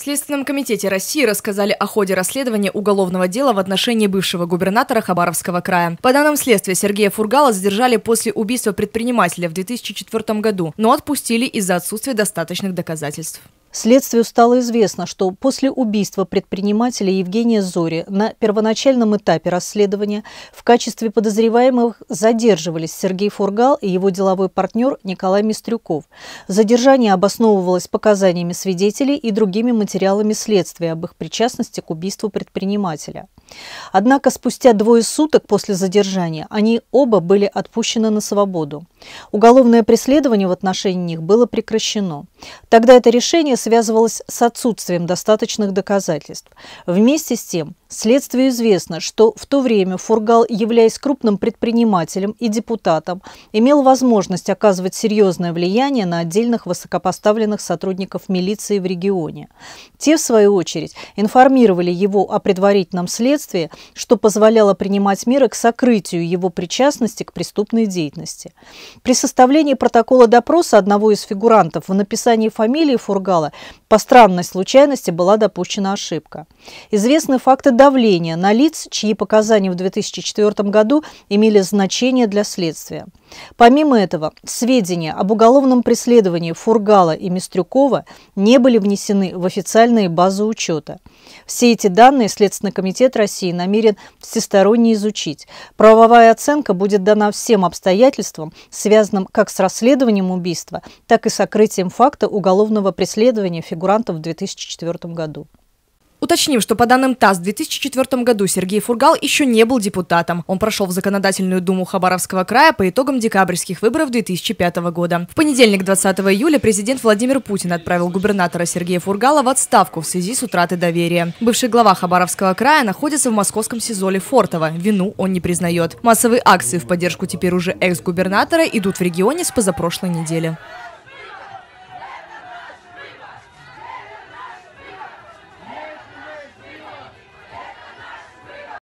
В Следственном комитете России рассказали о ходе расследования уголовного дела в отношении бывшего губернатора Хабаровского края. По данным следствия, Сергея Фургала задержали после убийства предпринимателя в 2004 году, но отпустили из-за отсутствия достаточных доказательств. Следствию стало известно, что после убийства предпринимателя Евгения Зори на первоначальном этапе расследования в качестве подозреваемых задерживались Сергей Фургал и его деловой партнер Николай Мистрюков. Задержание обосновывалось показаниями свидетелей и другими материалами следствия об их причастности к убийству предпринимателя. Однако спустя двое суток после задержания они оба были отпущены на свободу. Уголовное преследование в отношении них было прекращено. Тогда это решение связывалось с отсутствием достаточных доказательств. Вместе с тем, следствию известно, что в то время Фургал, являясь крупным предпринимателем и депутатом, имел возможность оказывать серьезное влияние на отдельных высокопоставленных сотрудников милиции в регионе. Те, в свою очередь, информировали его о предварительном следствии, следствия, что позволяло принимать меры к сокрытию его причастности к преступной деятельности. При составлении протокола допроса одного из фигурантов в написании фамилии Фургала по странной случайности была допущена ошибка. Известны факты давления на лиц, чьи показания в 2004 году имели значение для следствия. Помимо этого, сведения об уголовном преследовании Фургала и Мистрюкова не были внесены в официальные базы учета. Все эти данные Следственный комитет России намерен всесторонне изучить. Правовая оценка будет дана всем обстоятельствам, связанным как с расследованием убийства, так и сокрытием факта уголовного преследования фигурантов фигурантов в 2004 году. Уточним, что по данным ТАСС в 2004 году Сергей Фургал еще не был депутатом. Он прошел в Законодательную думу Хабаровского края по итогам декабрьских выборов 2005 года. В понедельник 20 июля президент Владимир Путин отправил губернатора Сергея Фургала в отставку в связи с утратой доверия. Бывший глава Хабаровского края находится в московском СИЗО Лефортово. Вину он не признает. Массовые акции в поддержку теперь уже экс-губернатора идут в регионе с позапрошлой недели.